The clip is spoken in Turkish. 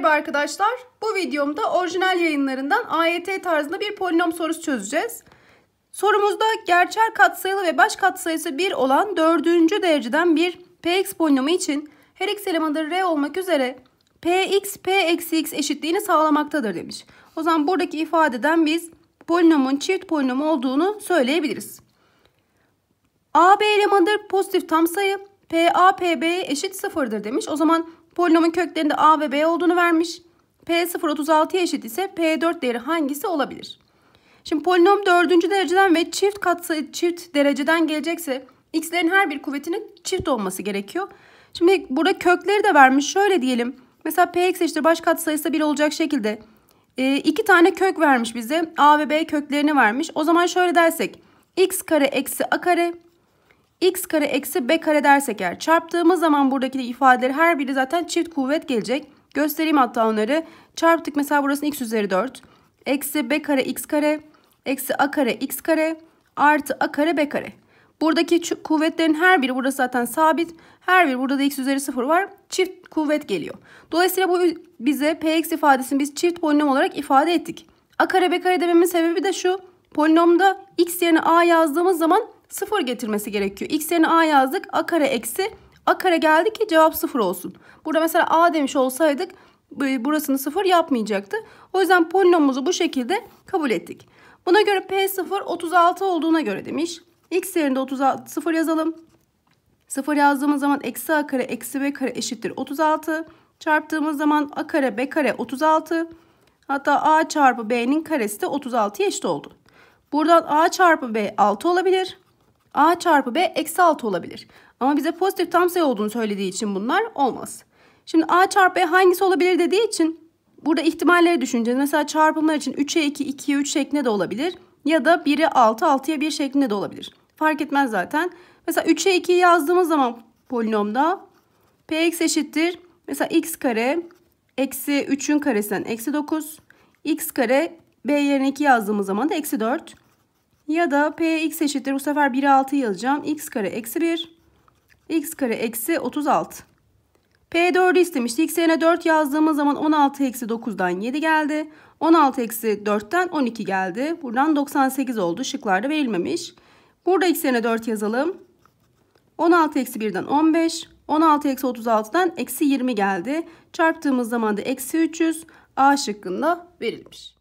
Merhaba arkadaşlar. Bu videomda orijinal yayınlarından AYT tarzında bir polinom sorusu çözeceğiz. Sorumuzda gerçel katsayılı ve baş katsayısı 1 olan 4. dereceden bir px polinomu için her x elemanı r olmak üzere px p eksi x eşitliğini sağlamaktadır demiş. O zaman buradaki ifadeden biz polinomun çift polinomu olduğunu söyleyebiliriz. AB elemanıdır pozitif tam sayı. P a p b eşit sıfırdır demiş. O zaman polinomun köklerinde A ve B olduğunu vermiş. P0 36'ya eşit ise P4 değeri hangisi olabilir? Şimdi polinom dördüncü dereceden ve çift katsayı çift dereceden gelecekse x'lerin her bir kuvvetinin çift olması gerekiyor. Şimdi burada kökleri de vermiş. Şöyle diyelim. Mesela px eşittir baş katsayısı 1 olacak şekilde e, iki tane kök vermiş bize. A ve B köklerini vermiş. O zaman şöyle dersek x kare eksi a kare x kare eksi b kare dersek eğer çarptığımız zaman buradaki ifadeleri her biri zaten çift kuvvet gelecek. Göstereyim hatta onları. Çarptık mesela burası x üzeri 4. Eksi b kare x kare. Eksi a kare x kare. Artı a kare b kare. Buradaki kuvvetlerin her biri burada zaten sabit. Her biri burada da x üzeri 0 var. Çift kuvvet geliyor. Dolayısıyla bu bize px ifadesini biz çift polinom olarak ifade ettik. A kare b kare dememin sebebi de şu. Polinomda x yerine a yazdığımız zaman sıfır getirmesi gerekiyor. X yerine A yazdık. A kare eksi A kare geldi ki cevap sıfır olsun. Burada mesela A demiş olsaydık burasını sıfır yapmayacaktı. O yüzden polinomumuzu bu şekilde kabul ettik. Buna göre p sıfır, 36 olduğuna göre demiş. X yerine 36, sıfır yazalım. Sıfır yazdığımız zaman eksi A kare eksi B kare eşittir 36. Çarptığımız zaman A kare B kare 36. Hatta A çarpı B'nin karesi de 36'ya eşit oldu. Buradan A çarpı B 6 olabilir. A çarpı B eksi 6 olabilir. Ama bize pozitif tam sayı olduğunu söylediği için bunlar olmaz. Şimdi A çarpı B hangisi olabilir dediği için burada ihtimalleri düşüneceğiz. Mesela çarpımlar için 3'e 2, 2'ye 3 şeklinde de olabilir. Ya da 1'e 6, 6'ya 1 şeklinde de olabilir. Fark etmez zaten. Mesela 3'e 2'yi yazdığımız zaman polinomda px eşittir. Mesela x kare eksi 3'ün karesinden eksi 9. x kare b yerine 2 yazdığımız zaman da eksi 4. Ya da px eşittir bu sefer 1'e 6 yazacağım. x kare eksi 1. x kare eksi 36. P4'ü istemişti. X yerine 4 yazdığımız zaman 16 eksi 9'dan 7 geldi. 16 eksi 4'ten 12 geldi. Buradan 98 oldu. Şıklarda verilmemiş. Burada x yerine 4 yazalım. 16 eksi 1'den 15. 16 eksi 36'dan eksi 20 geldi. Çarptığımız zaman da eksi 300 A şıkkında verilmiş.